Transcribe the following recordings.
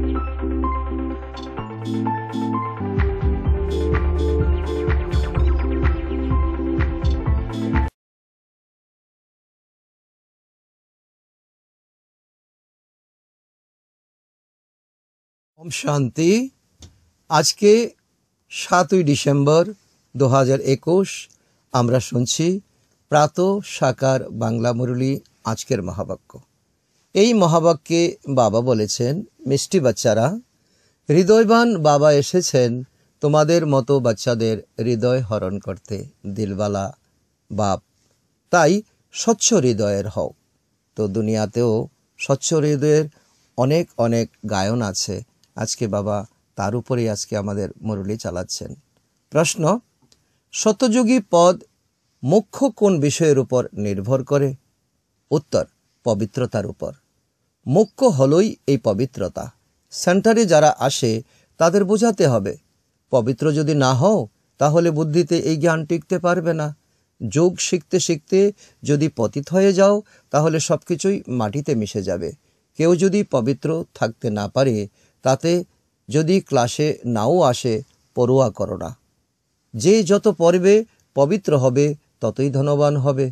ওম শান্তি আজকে সাতই ডিসেম্বর দু একুশ আমরা শুনছি প্রাত সাকার বাংলা মুরলী আজকের মহাবাক্য এই মহাবাক্যে বাবা বলেছেন মিষ্টি বাচ্চারা হৃদয়বান বাবা এসেছেন তোমাদের মতো বাচ্চাদের হৃদয় হরণ করতে দিলবালা বাপ তাই স্বচ্ছ হৃদয়ের হও তো দুনিয়াতেও স্বচ্ছ হৃদয়ের অনেক অনেক গায়ন আছে আজকে বাবা তার উপরেই আজকে আমাদের মুরলি চালাচ্ছেন প্রশ্ন শতযোগী পদ মুখ্য কোন বিষয়ের উপর নির্ভর করে উত্তর পবিত্রতার উপর মুখ্য হলই এই পবিত্রতা সেন্টারে যারা আসে তাদের বোঝাতে হবে পবিত্র যদি না হও তাহলে বুদ্ধিতে এই জ্ঞান টিকতে পারবে না যোগ শিখতে শিখতে যদি পতিত হয়ে যাও তাহলে সব কিছুই মাটিতে মিশে যাবে কেউ যদি পবিত্র থাকতে না পারে তাতে যদি ক্লাসে নাও আসে পড়ুয়া করো না যে যত পড়বে পবিত্র হবে ততই ধনবান হবে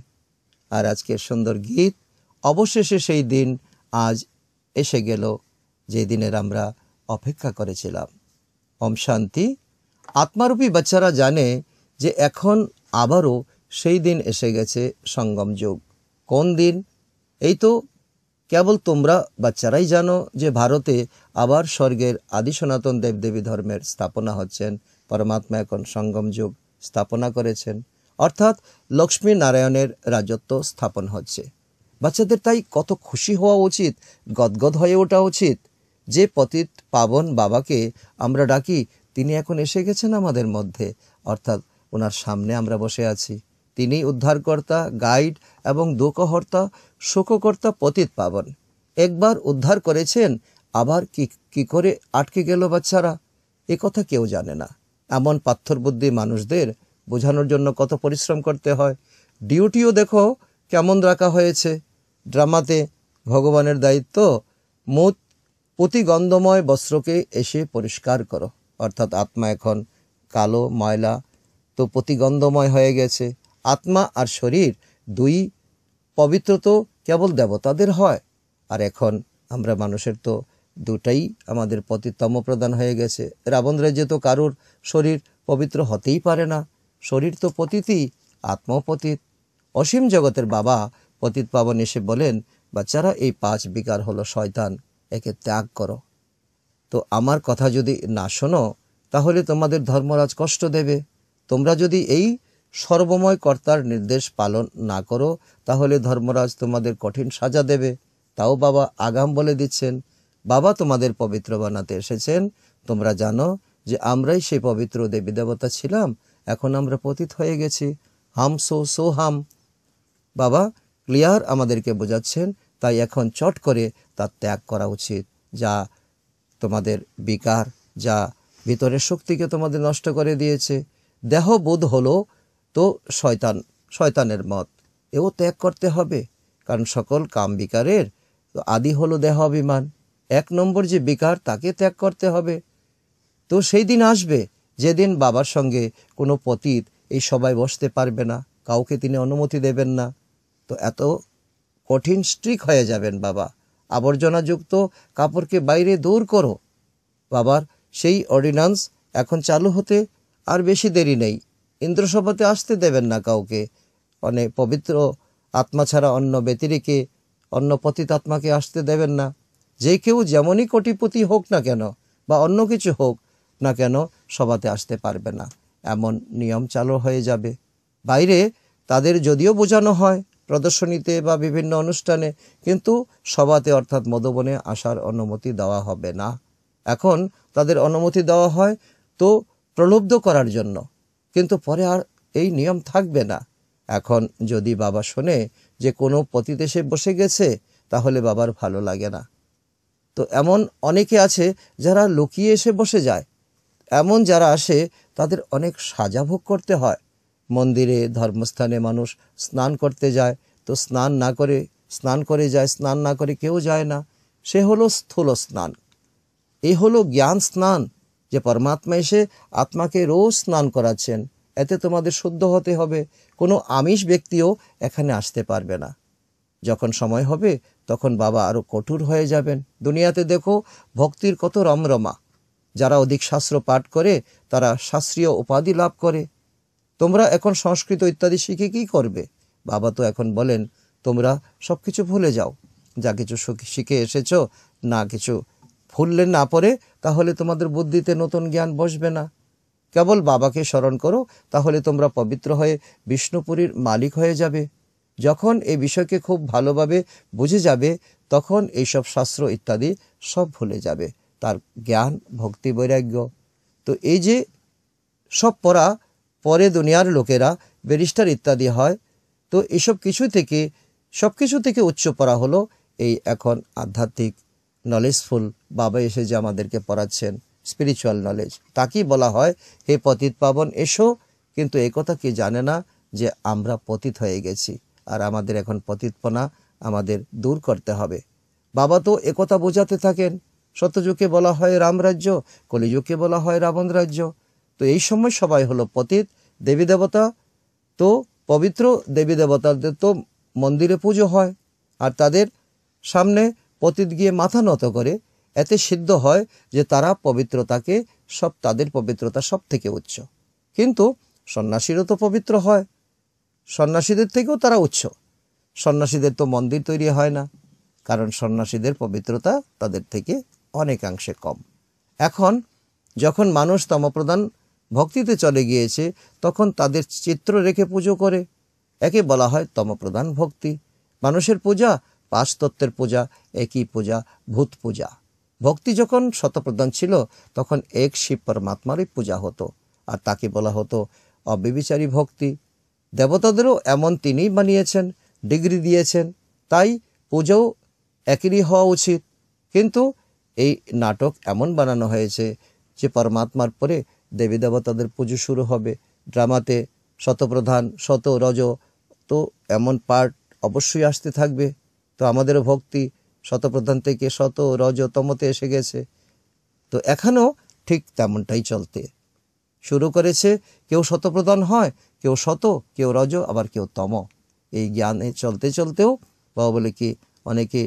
আর আজকের সুন্দর গীত অবশেষে সেই দিন আজ এসে গেল যে দিনের আমরা অপেক্ষা করেছিলাম ওম শান্তি আত্মারূপী বাচ্চারা জানে যে এখন আবারও সেই দিন এসে গেছে সঙ্গম যুগ কোন দিন এই তো কেবল তোমরা বাচ্চারাই জানো যে ভারতে আবার স্বর্গের আদি সনাতন দেবদেবী ধর্মের স্থাপনা হচ্ছেন পরমাত্মা এখন সঙ্গম যুগ স্থাপনা করেছেন অর্থাৎ লক্ষ্মী নারায়ণের রাজত্ব স্থাপন হচ্ছে বাচ্চাদের তাই কত খুশি হওয়া উচিত গদগদ হয়ে ওঠা উচিত যে পতিত পাবন বাবাকে আমরা ডাকি তিনি এখন এসে গেছেন আমাদের মধ্যে অর্থাৎ ওনার সামনে আমরা বসে আছি তিনি উদ্ধারকর্তা গাইড এবং দুঃখহর্তা শোককর্তা পতিত পাবন একবার উদ্ধার করেছেন আবার কি কি করে আটকে গেল বাচ্চারা এ কথা কেউ জানে না এমন পাথর বুদ্ধি মানুষদের বোঝানোর জন্য কত পরিশ্রম করতে হয় ডিউটিও দেখো কেমন রাখা হয়েছে ড্রামাতে ভগবানের দায়িত্ব মুত অতি গন্ধময় বস্ত্রকে এসে পরিষ্কার করো অর্থাৎ আত্মা এখন কালো ময়লা তো প্রতিগন্ধময় হয়ে গেছে আত্মা আর শরীর দুই পবিত্র তো কেবল দেবতাদের হয় আর এখন আমরা মানুষের তো দুটাই আমাদের পতিতম প্রদান হয়ে গেছে রাবণ রাজ্যে তো কারুর শরীর পবিত্র হতেই পারে না শরীর তো পতিতই আত্মপতিত অসীম জগতের বাবা পতিত পাবন এসে বলেন বাচ্চারা এই পাঁচ বিকার হলো শয়তান একে ত্যাগ করো তো আমার কথা যদি না শোনো তাহলে তোমাদের ধর্মরাজ কষ্ট দেবে তোমরা যদি এই সর্বময় কর্তার নির্দেশ পালন না করো তাহলে ধর্মরাজ তোমাদের কঠিন সাজা দেবে তাও বাবা আগাম বলে দিচ্ছেন বাবা তোমাদের পবিত্র বানাতে এসেছেন তোমরা জানো যে আমরাই সেই পবিত্র দেবী দেবতা ছিলাম এখন আমরা পতিত হয়ে গেছি হাম সো সো হাম বাবা ক্লিয়ার আমাদেরকে বোঝাচ্ছেন তাই এখন চট করে তা ত্যাগ করা উচিত যা তোমাদের বিকার যা ভিতরের শক্তিকে তোমাদের নষ্ট করে দিয়েছে দেহ বোধ হলো তো শয়তান শয়তানের মত এও ত্যাগ করতে হবে কারণ সকল কাম বিকারের আদি হলো দেহ অভিমান এক নম্বর যে বিকার তাকে ত্যাগ করতে হবে তো সেই দিন আসবে যেদিন বাবার সঙ্গে কোনো পতীত এই সবাই বসতে পারবে না কাউকে তিনি অনুমতি দেবেন না তো এত কঠিন স্ট্রিক হয়ে যাবেন বাবা আবর্জনাযুক্ত কাপড়কে বাইরে দূর করো বাবার সেই অর্ডিন্যান্স এখন চালু হতে আর বেশি দেরি নেই ইন্দ্রসভাতে আসতে দেবেন না কাউকে অনেক পবিত্র আত্মা ছাড়া অন্য ব্যতিরিকে অন্য পতিত আত্মাকে আসতে দেবেন না যে কেউ যেমনই কোটিপতি হোক না কেন বা অন্য কিছু হোক না কেন সভাতে আসতে পারবে না এমন নিয়ম চালু হয়ে যাবে বাইরে তাদের যদিও বোঝানো হয় প্রদর্শনীতে বা বিভিন্ন অনুষ্ঠানে কিন্তু সভাতে অর্থাৎ মধুবনে আসার অনুমতি দেওয়া হবে না এখন তাদের অনুমতি দেওয়া হয় তো প্রলুব্ধ করার জন্য কিন্তু পরে আর এই নিয়ম থাকবে না এখন যদি বাবা শোনে যে কোনো পতিদেশে বসে গেছে তাহলে বাবার ভালো লাগে না তো এমন অনেকে আছে যারা লুকিয়ে এসে বসে যায় এমন যারা আসে তাদের অনেক সাজা ভোগ করতে হয় মন্দিরে ধর্মস্থানে মানুষ স্নান করতে যায় তো স্নান না করে স্নান করে যায় স্নান না করে কেউ যায় না সে হলো স্থূল স্নান এ হলো জ্ঞান স্নান যে পরমাত্মা এসে আত্মাকে রোজ স্নান করাচ্ছেন এতে তোমাদের শুদ্ধ হতে হবে কোনো আমিষ ব্যক্তিও এখানে আসতে পারবে না যখন সময় হবে তখন বাবা আরও কঠোর হয়ে যাবেন দুনিয়াতে দেখো ভক্তির কত রমরমা যারা অধিক শাস্ত্র পাঠ করে তারা শাস্ত্রীয় উপাধি লাভ করে তোমরা এখন সংস্কৃত ইত্যাদি শিখে কী করবে বাবা তো এখন বলেন তোমরা সব কিছু ভুলে যাও যা কিছু শিখে এসেছ না কিছু ভুললে না পরে তাহলে তোমাদের বুদ্ধিতে নতুন জ্ঞান বসবে না কেবল বাবাকে স্মরণ করো তাহলে তোমরা পবিত্র হয়ে বিষ্ণুপুরীর মালিক হয়ে যাবে যখন এই বিষয়কে খুব ভালোভাবে বুঝে যাবে তখন এইসব শাস্ত্র ইত্যাদি সব ভুলে যাবে তার জ্ঞান ভক্তি বৈরাগ্য তো এই যে সব পড়া পরে দুনিয়ার লোকেরা ব্যারিস্টার ইত্যাদি হয় তো এসব কিছু থেকে সব কিছু থেকে উচ্চ পড়া হলো এই এখন আধ্যাত্মিক নলেজফুল বাবা এসে যে আমাদেরকে পড়াচ্ছেন স্পিরিচুয়াল নলেজ তাকেই বলা হয় হে পতিত পাবন এসো কিন্তু কথা কি জানে না যে আমরা পতিত হয়ে গেছি আর আমাদের এখন পতিতপনা আমাদের দূর করতে হবে বাবা তো একথা বোঝাতে থাকেন সত্যযুগে বলা হয় রামরাজ্য কলিযুগকে বলা হয় রাবণ রাজ্য তো এই সময় সবাই হলো পতিত দেবী দেবতা তো পবিত্র দেবী দেবতাদের তো মন্দিরে পুজো হয় আর তাদের সামনে পতিত গিয়ে মাথা নত করে এতে সিদ্ধ হয় যে তারা পবিত্রতাকে সব তাদের পবিত্রতা সব থেকে উচ্চ কিন্তু সন্ন্যাসীরও তো পবিত্র হয় সন্ন্যাসীদের থেকেও তারা উচ্চ সন্ন্যাসীদের তো মন্দির তৈরি হয় না কারণ সন্ন্যাসীদের পবিত্রতা তাদের থেকে অনেকাংশে কম এখন যখন মানুষ তমপ্রধান ভক্তিতে চলে গিয়েছে তখন তাদের চিত্র রেখে পুজো করে একে বলা হয় তমপ্রধান ভক্তি মানুষের পূজা পাঁচতত্ত্বের পূজা একই পূজা ভূত পূজা ভক্তি যখন শতপ্রধান ছিল তখন এক শিব পরমাত্মারই পূজা হতো আর তাকে বলা হতো অবিবিচারী ভক্তি দেবতাদেরও এমন তিনিই বানিয়েছেন ডিগ্রি দিয়েছেন তাই পুজোও একই হওয়া উচিত কিন্তু এই নাটক এমন বানানো হয়েছে যে পরমাত্মার পরে দেবী দেবতাদের পুজো শুরু হবে ড্রামাতে শতপ্রধান শত রজ তো এমন পার্ট অবশ্যই আসতে থাকবে তো আমাদেরও ভক্তি শতপ্রধান থেকে শত রজতমতে এসে গেছে তো এখানেও ঠিক তেমনটাই চলতে শুরু করেছে কেউ শতপ্রধান হয় কেউ শত কেউ রজ আবার কেউ তম এই জ্ঞানে চলতে চলতেও বাবা বলে কি অনেকে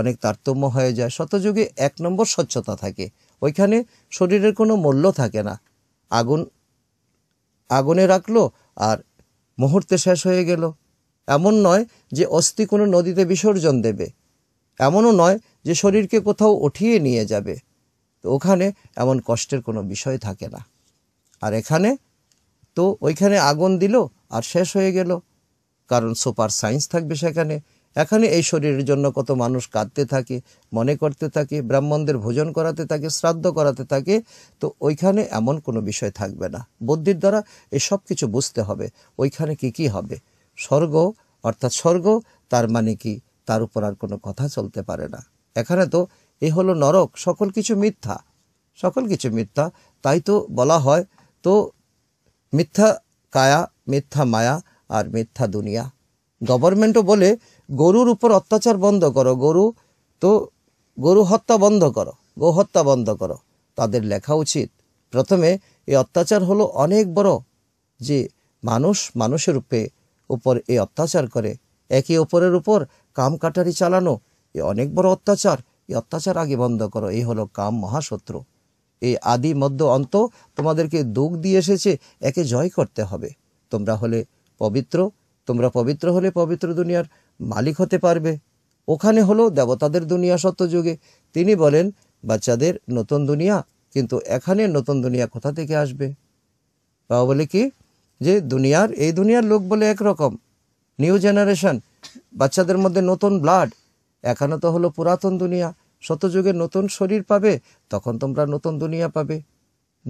অনেক তারতম্য হয়ে যায় শতযুগে এক নম্বর স্বচ্ছতা থাকে ওইখানে শরীরের কোনো মূল্য থাকে না আগুন আগুনে রাখলো আর মুহূর্তে শেষ হয়ে গেল এমন নয় যে অস্থি কোনো নদীতে বিসর্জন দেবে এমনও নয় যে শরীরকে কোথাও উঠিয়ে নিয়ে যাবে তো ওখানে এমন কষ্টের কোনো বিষয় থাকে না আর এখানে তো ওইখানে আগুন দিল আর শেষ হয়ে গেল কারণ সুপার সায়েন্স থাকবে সেখানে এখানে এই শরীরের জন্য কত মানুষ কাঁদতে থাকে মনে করতে থাকে ব্রাহ্মণদের ভোজন করাতে থাকে শ্রাদ্ধ করাতে থাকে তো ওইখানে এমন কোনো বিষয় থাকবে না বুদ্ধির দ্বারা এই সব কিছু বুঝতে হবে ওইখানে কি কি হবে স্বর্গ অর্থাৎ স্বর্গ তার মানে কি তার উপর আর কোনো কথা চলতে পারে না এখানে তো এ হলো নরক সকল কিছু মিথ্যা সকল কিছু মিথ্যা তাই তো বলা হয় তো মিথ্যা কায়া মিথ্যা মায়া আর মিথ্যা দুনিয়া গভর্নমেন্টও বলে গরুর উপর অত্যাচার বন্ধ করো গরু তো গরু হত্যা বন্ধ করো গোহত্যা বন্ধ করো তাদের লেখা উচিত প্রথমে এই অত্যাচার হলো অনেক বড় যে মানুষ মানুষের রূপে উপর এই অত্যাচার করে একে অপরের উপর কাম কাটারি চালানো এ অনেক বড় অত্যাচার এই অত্যাচার আগে বন্ধ করো এই হলো কাম মহাশত্রু এই আদি মধ্য অন্ত তোমাদেরকে দুঃখ দিয়ে এসেছে একে জয় করতে হবে তোমরা হলে পবিত্র তোমরা পবিত্র হলে পবিত্র দুনিয়ার মালিক হতে পারবে ওখানে হলো দেবতাদের দুনিয়া সত্যযুগে তিনি বলেন বাচ্চাদের নতুন দুনিয়া কিন্তু এখানে নতুন দুনিয়া কোথা থেকে আসবে বাবা বলে কি যে দুনিয়ার এই দুনিয়ার লোক বলে একরকম নিউ জেনারেশন বাচ্চাদের মধ্যে নতুন ব্লাড এখানে তো হলো পুরাতন দুনিয়া যুগে নতুন শরীর পাবে তখন তোমরা নতুন দুনিয়া পাবে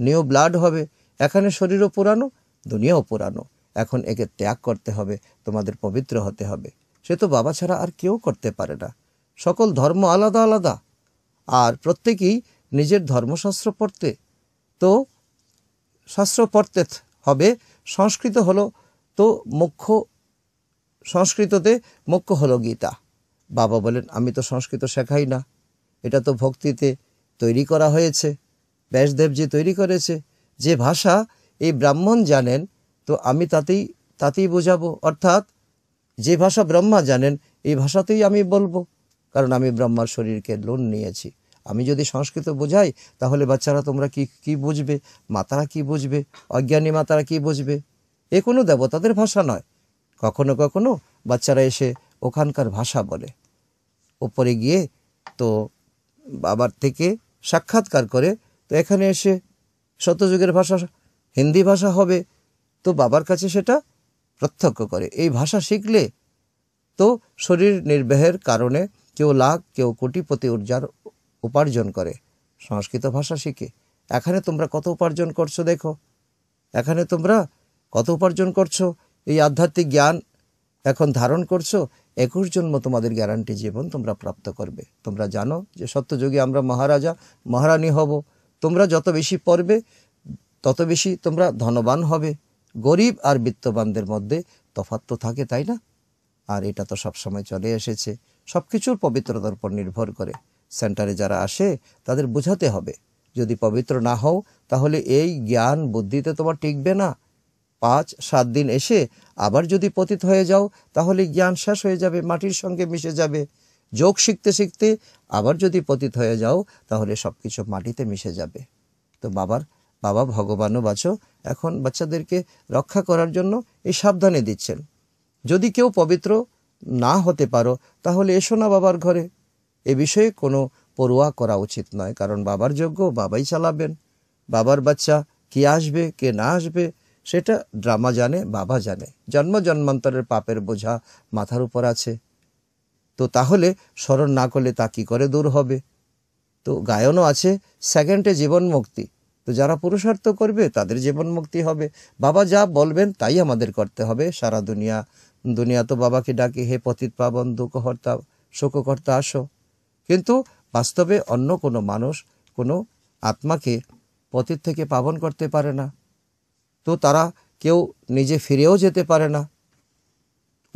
নিউ ব্লাড হবে এখানে শরীরও পুরানো দুনিয়াও পুরানো এখন একে ত্যাগ করতে হবে তোমাদের পবিত্র হতে হবে সে তো বাবা ছাড়া আর কেউ করতে পারে না সকল ধর্ম আলাদা আলাদা আর প্রত্যেকেই নিজের ধর্মশাস্ত্র পড়তে তো শাস্ত্র পড়তে হবে সংস্কৃত হলো তো মুখ্য সংস্কৃততে মুখ্য হলো গীতা বাবা বলেন আমি তো সংস্কৃত শেখাই না এটা তো ভক্তিতে তৈরি করা হয়েছে ব্যাসদেবজি তৈরি করেছে যে ভাষা এই ব্রাহ্মণ জানেন তো আমি তাতেই তাতেই বোঝাবো অর্থাৎ যে ভাষা ব্রহ্মা জানেন এই ভাষাতেই আমি বলবো কারণ আমি ব্রহ্মার শরীরকে লোন নিয়েছি আমি যদি সংস্কৃত বোঝাই তাহলে বাচ্চারা তোমরা কি কি বুঝবে মাতারা কি বুঝবে অজ্ঞানী মাতারা কি বুঝবে এ কোনো দেবতাদের ভাষা নয় কখনো কখনো বাচ্চারা এসে ওখানকার ভাষা বলে ওপরে গিয়ে তো বাবার থেকে সাক্ষাৎকার করে তো এখানে এসে শতযুগের ভাষা হিন্দি ভাষা হবে তো বাবার কাছে সেটা প্রত্যক্ষ করে এই ভাষা শিখলে তো শরীর নির্বাহের কারণে কেউ লাখ কেউ কোটিপতি উর্জার উপার্জন করে সংস্কৃত ভাষা শিখে এখানে তোমরা কত উপার্জন করছো দেখো এখানে তোমরা কত উপার্জন করছো এই আধ্যাত্মিক জ্ঞান এখন ধারণ করছো একুশ জন্ম তোমাদের গ্যারান্টি জীবন তোমরা প্রাপ্ত করবে তোমরা জানো যে সত্যযোগী আমরা মহারাজা মহারানী হব তোমরা যত বেশি পড়বে তত বেশি তোমরা ধনবান হবে গরিব আর বিত্তবানদের মধ্যে তফাত তো থাকে তাই না আর এটা তো সবসময় চলে এসেছে সব কিছুর পবিত্রতার উপর নির্ভর করে সেন্টারে যারা আসে তাদের বোঝাতে হবে যদি পবিত্র না হও তাহলে এই জ্ঞান বুদ্ধিতে তোমার টিকবে না পাঁচ সাত দিন এসে আবার যদি পতিত হয়ে যাও তাহলে জ্ঞান শেষ হয়ে যাবে মাটির সঙ্গে মিশে যাবে যোগ শিখতে শিখতে আবার যদি পতিত হয়ে যাও তাহলে সব কিছু মাটিতে মিশে যাবে তো বাবার বাবা ভগবানও বাঁচো এখন বাচ্চাদেরকে রক্ষা করার জন্য এই সাবধানে দিচ্ছেন যদি কেউ পবিত্র না হতে পারো তাহলে এসো না বাবার ঘরে এ বিষয়ে কোনো পড়ুয়া করা উচিত নয় কারণ বাবার যোগ্য বাবাই চালাবেন বাবার বাচ্চা কে আসবে কে না আসবে সেটা ড্রামা জানে বাবা জানে জন্ম জন্মান্তরের পাপের বোঝা মাথার উপর আছে তো তাহলে স্মরণ না করলে তা কী করে দূর হবে তো গায়নও আছে সেকেন্ডে জীবন মুক্তি তো যারা পুরুষার্থ করবে তাদের জীবন মুক্তি হবে বাবা যা বলবেন তাই আমাদের করতে হবে সারা দুনিয়া দুনিয়া তো বাবাকে ডাকে হে পতিত পাবন দুঃখকর্তা শোককর্তা আসো কিন্তু বাস্তবে অন্য কোনো মানুষ কোনো আত্মাকে পতিত থেকে পাবন করতে পারে না তো তারা কেউ নিজে ফিরেও যেতে পারে না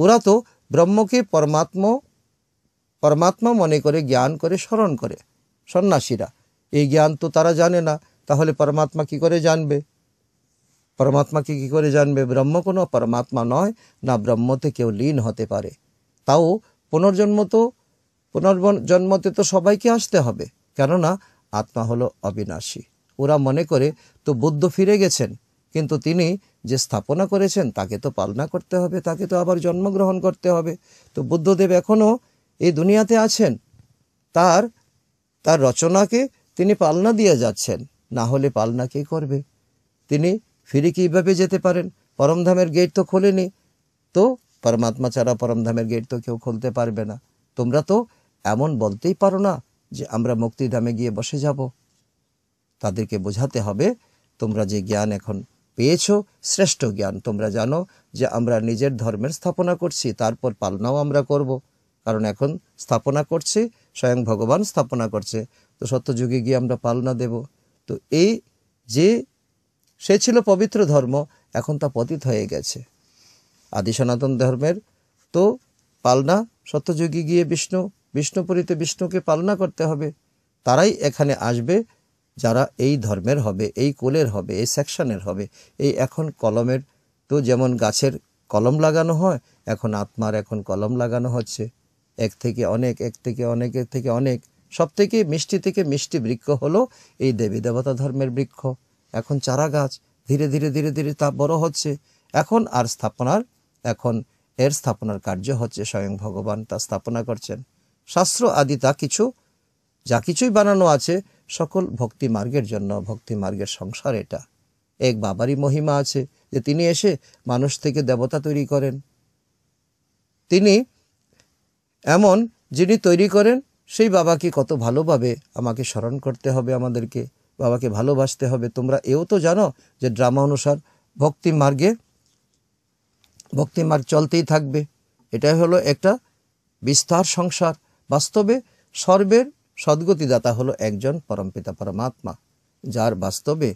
ওরা তো ব্রহ্মকে পরমাত্ম পরমাত্মা মনে করে জ্ঞান করে স্মরণ করে সন্ন্যাসীরা এই জ্ঞান তো তারা জানে না তাহলে পরমাত্মা কি করে জানবে পরমাত্মাকে কি করে জানবে ব্রহ্ম কোনো পরমাত্মা নয় না ব্রহ্মতে কেউ লীন হতে পারে তাও পুনর্জন্ম তো পুনর্জন্মতে তো সবাইকে আসতে হবে কেননা আত্মা হলো অবিনাশী ওরা মনে করে তো বুদ্ধ ফিরে গেছেন কিন্তু তিনি যে স্থাপনা করেছেন তাকে তো পালনা করতে হবে তাকে তো আবার জন্মগ্রহণ করতে হবে তো বুদ্ধদেব এখনও এই দুনিয়াতে আছেন তার তার রচনাকে তিনি পালনা দিয়ে যাচ্ছেন না হলে পালনা কে করবে তিনি ফিরে কীভাবে যেতে পারেন পরমধামের গেট তো খোলেনি তো পরমাত্মা ছাড়া পরমধামের গেট তো কেউ খুলতে পারবে না তোমরা তো এমন বলতেই পারো না যে আমরা মুক্তিধামে গিয়ে বসে যাব তাদেরকে বোঝাতে হবে তোমরা যে জ্ঞান এখন পেয়েছ শ্রেষ্ঠ জ্ঞান তোমরা জানো যে আমরা নিজের ধর্মের স্থাপনা করছি তারপর পালনাও আমরা করব। কারণ এখন স্থাপনা করছি স্বয়ং ভগবান স্থাপনা করছে তো সত্যযুগে গিয়ে আমরা পালনা দেব তো এই যে সে ছিল পবিত্র ধর্ম এখন তা পতিত হয়ে গেছে আদি সনাতন ধর্মের তো পালনা সত্যযুগে গিয়ে বিষ্ণু বিষ্ণুপুরীতে বিষ্ণুকে পালনা করতে হবে তারাই এখানে আসবে যারা এই ধর্মের হবে এই কোলের হবে এই সেকশনের হবে এই এখন কলমের তো যেমন গাছের কলম লাগানো হয় এখন আত্মার এখন কলম লাগানো হচ্ছে এক থেকে অনেক এক থেকে অনেকের থেকে অনেক সবথেকে মিষ্টি থেকে মিষ্টি বৃক্ষ হলো এই দেবী দেবতা ধর্মের বৃক্ষ এখন চারা গাছ ধীরে ধীরে ধীরে ধীরে তা বড় হচ্ছে এখন আর স্থাপনার এখন এর স্থাপনার কার্য হচ্ছে স্বয়ং ভগবান তা স্থাপনা করছেন শাস্ত্র আদি তা কিছু যা কিছুই বানানো আছে সকল ভক্তি মার্গের জন্য ভক্তি মার্গের সংসার এটা এক বাবারই মহিমা আছে যে তিনি এসে মানুষ থেকে দেবতা তৈরি করেন তিনি এমন যিনি তৈরি করেন সেই বাবাকে কত ভালোভাবে আমাকে স্মরণ করতে হবে আমাদেরকে বাবাকে ভালোবাসতে হবে তোমরা এও তো জানো যে ড্রামা অনুসার ভক্তি মার্গে ভক্তি মার্গ চলতেই থাকবে এটাই হলো একটা বিস্তার সংসার বাস্তবে সর্বের সদ্গতিদাতা হলো একজন পরমপিতা পরমাত্মা যার বাস্তবে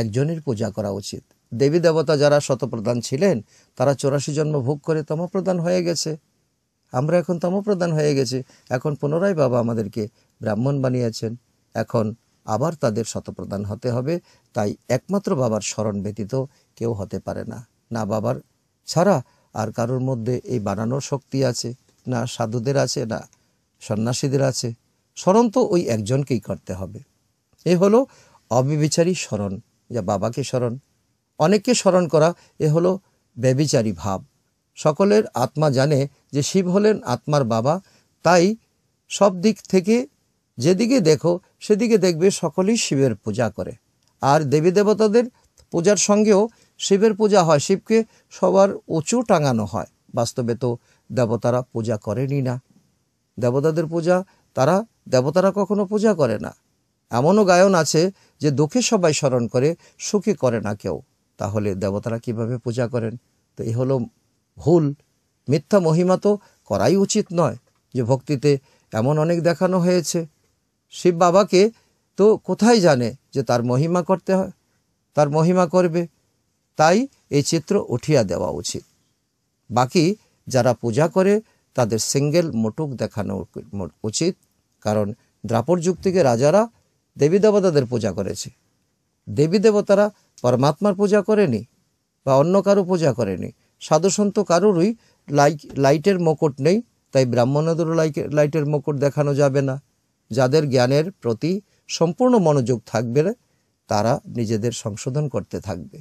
একজনের পূজা করা উচিত দেবী দেবতা যারা শতপ্রধান ছিলেন তারা চৌরাশি জন্ম ভোগ করে তমপ্রধান হয়ে গেছে আমরা এখন তমপ্রদান হয়ে গেছি এখন পুনরায় বাবা আমাদেরকে ব্রাহ্মণ বানিয়েছেন এখন আবার তাদের শতপ্রদান হতে হবে তাই একমাত্র বাবার স্মরণ ব্যতীত কেউ হতে পারে না না বাবার ছাড়া আর কারোর মধ্যে এই বানানোর শক্তি আছে না সাধুদের আছে না সন্ন্যাসীদের আছে স্মরণ তো ওই একজনকেই করতে হবে এ হলো অবিবিচারী স্মরণ যা বাবাকে স্মরণ অনেককে স্মরণ করা এ হলো ব্যবিচারী ভাব সকলের আত্মা জানে যে শিব হলেন আত্মার বাবা তাই সব দিক থেকে যেদিকে দেখো সেদিকে দেখবে সকলেই শিবের পূজা করে আর দেবী দেবতাদের পূজার সঙ্গেও শিবের পূজা হয় শিবকে সবার উঁচু টাঙানো হয় বাস্তবে তো দেবতারা পূজা করেনি না দেবতাদের পূজা তারা দেবতারা কখনো পূজা করে না এমনও গায়ন আছে যে দুঃখে সবাই স্মরণ করে সুখে করে না কেউ তাহলে দেবতারা কিভাবে পূজা করেন তো এই হলো ভুল মিথ্যা মহিমা তো করাই উচিত নয় যে ভক্তিতে এমন অনেক দেখানো হয়েছে শিব বাবাকে তো কোথায় জানে যে তার মহিমা করতে হয় তার মহিমা করবে তাই এই চিত্র উঠিয়া দেওয়া উচিত বাকি যারা পূজা করে তাদের সিঙ্গেল মোটুক দেখানো উচিত কারণ দ্রাপর যুগ থেকে রাজারা দেবী দেবতাদের পূজা করেছে দেবী দেবতারা পরমাত্মার পূজা করেনি বা অন্য কারো পূজা করেনি সাধুসন্ত কারোরই লাইক লাইটের মকট নেই তাই ব্রাহ্মণদেরও লাইটের মকট দেখানো যাবে না যাদের জ্ঞানের প্রতি সম্পূর্ণ মনোযোগ থাকবে তারা নিজেদের সংশোধন করতে থাকবে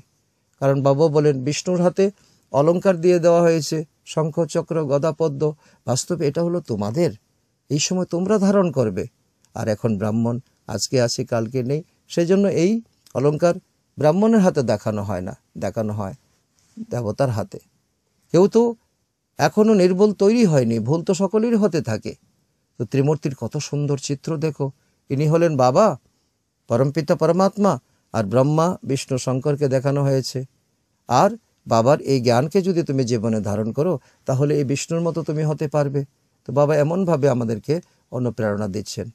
কারণ বাবা বলেন বিষ্ণুর হাতে অলঙ্কার দিয়ে দেওয়া হয়েছে শঙ্খচক্র গদাপদ্ম বাস্তবে এটা হলো তোমাদের এই সময় তোমরা ধারণ করবে আর এখন ব্রাহ্মণ আজকে আছে কালকে নেই সেজন্য এই অলঙ্কার ব্রাহ্মণের হাতে দেখানো হয় না দেখানো হয় দেবতার হাতে কেউ তো এখনও নির্বল তৈরি হয়নি ভুল তো সকলের হতে থাকে তো ত্রিমূর্তির কত সুন্দর চিত্র দেখো ইনি হলেন বাবা পরমপিতা পরমাত্মা আর ব্রহ্মা বিষ্ণু শঙ্করকে দেখানো হয়েছে আর বাবার এই জ্ঞানকে যদি তুমি জীবনে ধারণ করো তাহলে এই বিষ্ণুর মতো তুমি হতে পারবে তো বাবা এমনভাবে আমাদেরকে অনুপ্রেরণা দিচ্ছেন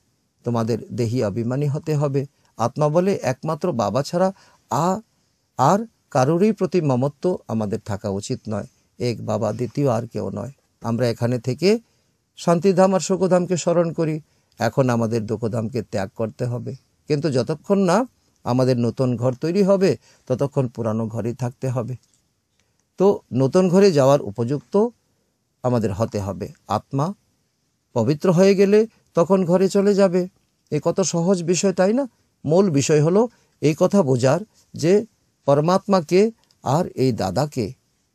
তোমাদের দেহি অভিমানী হতে হবে আত্মা বলে একমাত্র বাবা ছাড়া আ আর কারোরই প্রতি মমত্ব আমাদের থাকা উচিত নয় এক বাবা দ্বিতীয় আর কেউ নয় আমরা এখানে থেকে শান্তিধাম আর শোকধামকে স্মরণ করি এখন আমাদের দুঃখধামকে ত্যাগ করতে হবে কিন্তু যতক্ষণ না আমাদের নতুন ঘর তৈরি হবে ততক্ষণ পুরানো ঘরেই থাকতে হবে তো নতুন ঘরে যাওয়ার উপযুক্ত আমাদের হতে হবে আত্মা পবিত্র হয়ে গেলে তখন ঘরে চলে যাবে এ কত সহজ বিষয় তাই না মূল বিষয় হলো এই কথা বোঝার যে পরমাত্মাকে আর এই দাদাকে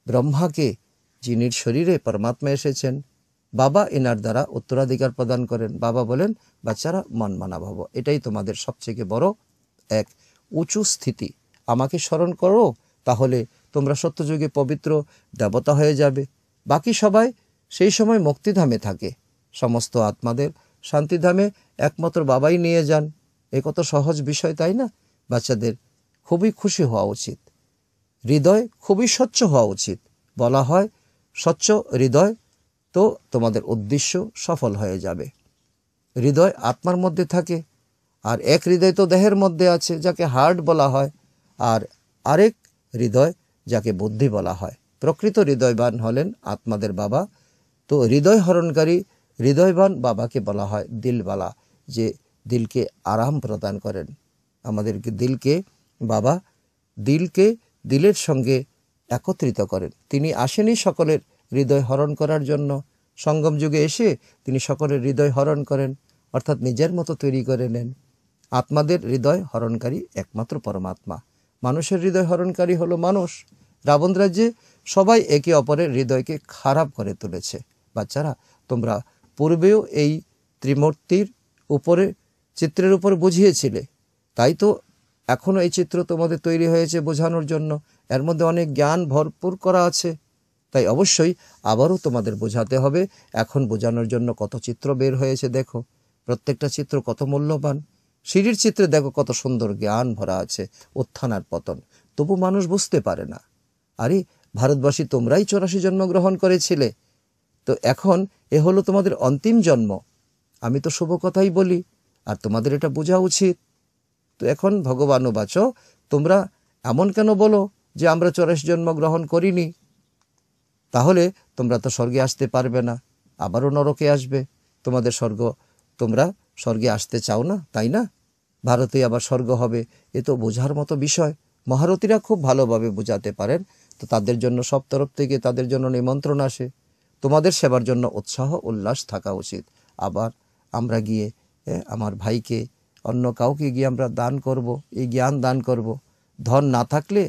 ব্রহ্মাকে যিনির শরীরে পরমাত্মা এসেছেন বাবা এনার দ্বারা উত্তরাধিকার প্রদান করেন বাবা বলেন বাচ্চারা মন মানা ভাবো এটাই তোমাদের সবচেয়ে বড় এক উঁচু স্থিতি আমাকে স্মরণ করো তাহলে তোমরা সত্যযুগে পবিত্র দেবতা হয়ে যাবে বাকি সবাই সেই সময় মুক্তিধামে থাকে সমস্ত আত্মাদের শান্তিধামে একমাত্র বাবাই নিয়ে যান এ কত সহজ বিষয় তাই না বাচ্চাদের খুবই খুশি হওয়া উচিত হৃদয় খুবই স্বচ্ছ হওয়া উচিত বলা হয় স্বচ্ছ হৃদয় তো তোমাদের উদ্দেশ্য সফল হয়ে যাবে হৃদয় আত্মার মধ্যে থাকে আর এক হৃদয় তো দেহের মধ্যে আছে যাকে হার্ট বলা হয় আর আরেক হৃদয় যাকে বুদ্ধি বলা হয় প্রকৃত হৃদয়বান হলেন আত্মাদের বাবা তো হৃদয় হরণকারী হৃদয়বান বাবাকে বলা হয় দিলবালা যে দিলকে আরাম প্রদান করেন আমাদেরকে দিলকে বাবা দিলকে দিলের সঙ্গে একত্রিত করেন তিনি আসেনি সকলের হৃদয় হরণ করার জন্য সঙ্গম যুগে এসে তিনি সকলের হৃদয় হরণ করেন অর্থাৎ নিজের মতো তৈরি করে নেন আত্মাদের হৃদয় হরণকারী একমাত্র পরমাত্মা মানুষের হৃদয় হরণকারী হলো মানুষ রাবণ রাজ্যে সবাই একে অপরের হৃদয়কে খারাপ করে তুলেছে বাচ্চারা তোমরা পূর্বেও এই ত্রিমূর্তির উপরে চিত্রের উপর বুঝিয়েছিলে তাই তো এখনও এই চিত্র তোমাদের তৈরি হয়েছে বোঝানোর জন্য এর মধ্যে অনেক জ্ঞান ভরপুর করা আছে তাই অবশ্যই আবারও তোমাদের বোঝাতে হবে এখন বোঝানোর জন্য কত চিত্র বের হয়েছে দেখো প্রত্যেকটা চিত্র কত মূল্যবান সিঁড়ির চিত্রে দেখো কত সুন্দর জ্ঞান ভরা আছে উত্থান আর পতন তবু মানুষ বুঝতে পারে না আরে ভারতবাসী তোমরাই চৌরাশি জন্মগ্রহণ করেছিলে তো এখন এ হলো তোমাদের অন্তিম জন্ম আমি তো শুভ কথাই বলি আর তোমাদের এটা বোঝা উচিত তো এখন ভগবানও বাঁচো তোমরা এমন কেন বলো যে আমরা চরেশ জন্ম গ্রহণ করিনি তাহলে তোমরা তো স্বর্গে আসতে পারবে না আবারও নরকে আসবে তোমাদের স্বর্গ তোমরা স্বর্গে আসতে চাও না তাই না ভারতে আবার স্বর্গ হবে এ তো বোঝার মতো বিষয় মহারথীরা খুব ভালোভাবে বোঝাতে পারেন তো তাদের জন্য সব তরফ থেকে তাদের জন্য নিমন্ত্রণ আসে তোমাদের সেবার জন্য উৎসাহ উল্লাস থাকা উচিত আবার আমরা গিয়ে আমার ভাইকে অন্য কাউকে গিয়ে আমরা দান করব এই জ্ঞান দান করব ধন না থাকলে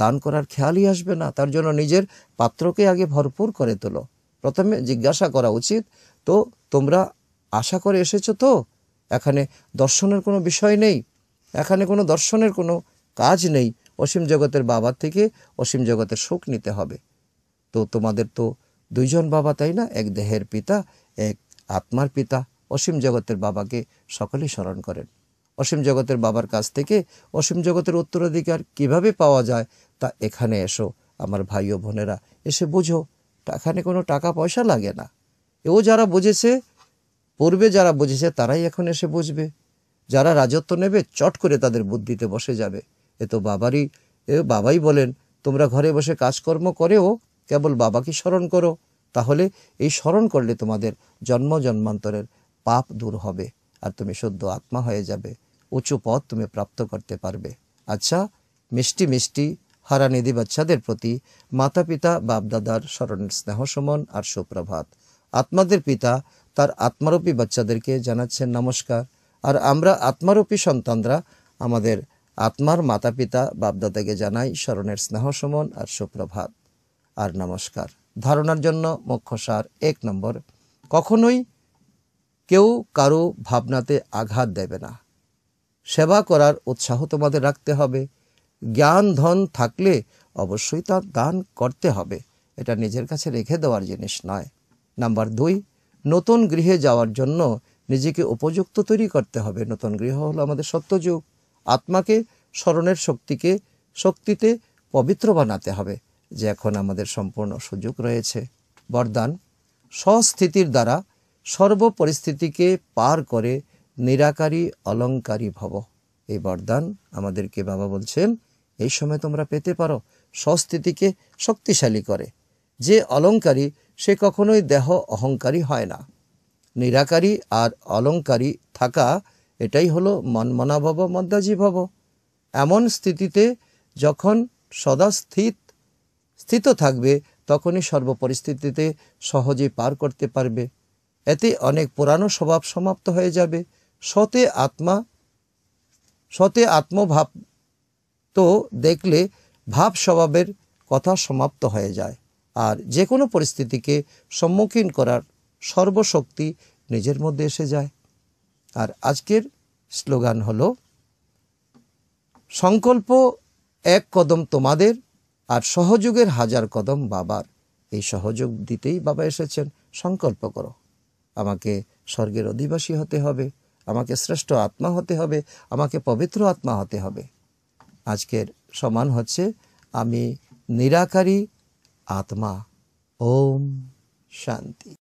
দান করার খেয়ালই আসবে না তার জন্য নিজের পাত্রকে আগে ভরপুর করে তোলো প্রথমে জিজ্ঞাসা করা উচিত তো তোমরা আশা করে এসেছো তো এখানে দর্শনের কোনো বিষয় নেই এখানে কোনো দর্শনের কোনো কাজ নেই অসীম জগতের বাবা থেকে অসীম জগতের সুখ নিতে হবে তো তোমাদের তো দুইজন বাবা তাই না এক দেহের পিতা এক আত্মার পিতা অসীম জগতের বাবাকে সকলেই স্মরণ করেন অসীম জগতের বাবার কাছ থেকে অসীম জগতের উত্তরাধিকার কিভাবে পাওয়া যায় তা এখানে এসো আমার ভাই ও বোনেরা এসে বোঝো এখানে কোনো টাকা পয়সা লাগে না এও যারা বুঝেছে পূর্বে যারা বুঝেছে তারাই এখন এসে বুঝবে যারা রাজত্ব নেবে চট করে তাদের বুদ্ধিতে বসে যাবে এ তো বাবারই এ বাবাই বলেন তোমরা ঘরে বসে কাজকর্ম করেও কেবল বাবাকে স্মরণ করো তাহলে এই স্মরণ করলে তোমাদের জন্ম জন্মান্তরের পাপ দূর হবে আর তুমি শুদ্ধ আত্মা হয়ে যাবে উঁচু পথ তুমি প্রাপ্ত করতে পারবে আচ্ছা মিষ্টি মিষ্টি হারানিধি বাচ্চাদের প্রতি মাতা পিতা বাপদাদার স্মরণের স্নেহ সমন আর সুপ্রভাত আত্মাদের পিতা তার আত্মারূপী বাচ্চাদেরকে জানাচ্ছেন নমস্কার আর আমরা আত্মারূপী সন্তানরা আমাদের আত্মার মাতা পিতা বাপদাদাকে জানাই স্মরণের স্নেহ সমন আর সুপ্রভাত আর নমস্কার ধারণার জন্য মুখ্যসার এক নম্বর কখনোই কেউ কারো ভাবনাতে আঘাত দেবে না সেবা করার উৎসাহ তোমাদের রাখতে হবে জ্ঞান ধন থাকলে অবশ্যই তা দান করতে হবে এটা নিজের কাছে রেখে দেওয়ার জিনিস নয় নাম্বার দুই নতুন গৃহে যাওয়ার জন্য নিজেকে উপযুক্ত তৈরি করতে হবে নতুন গৃহ হলো আমাদের সত্যযুগ আত্মাকে স্মরণের শক্তিকে শক্তিতে পবিত্র বানাতে হবে যে এখন আমাদের সম্পূর্ণ সুযোগ রয়েছে বরদান স্বস্থিতির দ্বারা সর্ব পরিস্থিতিকে পার করে নিরাকারী অলঙ্কারী ভব এই বরদান আমাদেরকে বাবা বলছেন এই সময় তোমরা পেতে পারো স্বস্থিতিকে শক্তিশালী করে যে অলঙ্কারী সে কখনোই দেহ অহংকারী হয় না নিরাকারী আর অলঙ্কারী থাকা এটাই হলো মদ্যাজি ভব এমন স্থিতিতে যখন সদা স্থিত স্থিত থাকবে তখনই সর্বপরিস্থিতিতে সহজে পার করতে পারবে এতে অনেক পুরানো স্বভাব সমাপ্ত হয়ে যাবে সতে আত্মা সতে আত্মভাব তো দেখলে ভাব স্বভাবের কথা সমাপ্ত হয়ে যায় আর যে কোনো পরিস্থিতিকে সম্মুখীন করার সর্বশক্তি নিজের মধ্যে এসে যায় আর আজকের স্লোগান হল সংকল্প এক কদম তোমাদের আর সহযোগের হাজার কদম বাবার এই সহযোগ দিতেই বাবা এসেছেন সংকল্প করো আমাকে স্বর্গের অধিবাসী হতে হবে আমাকে শ্রেষ্ঠ আত্মা হতে হবে আমাকে পবিত্র আত্মা হতে হবে আজকের সমান হচ্ছে আমি নিরাকারী আত্মা ওম শান্তি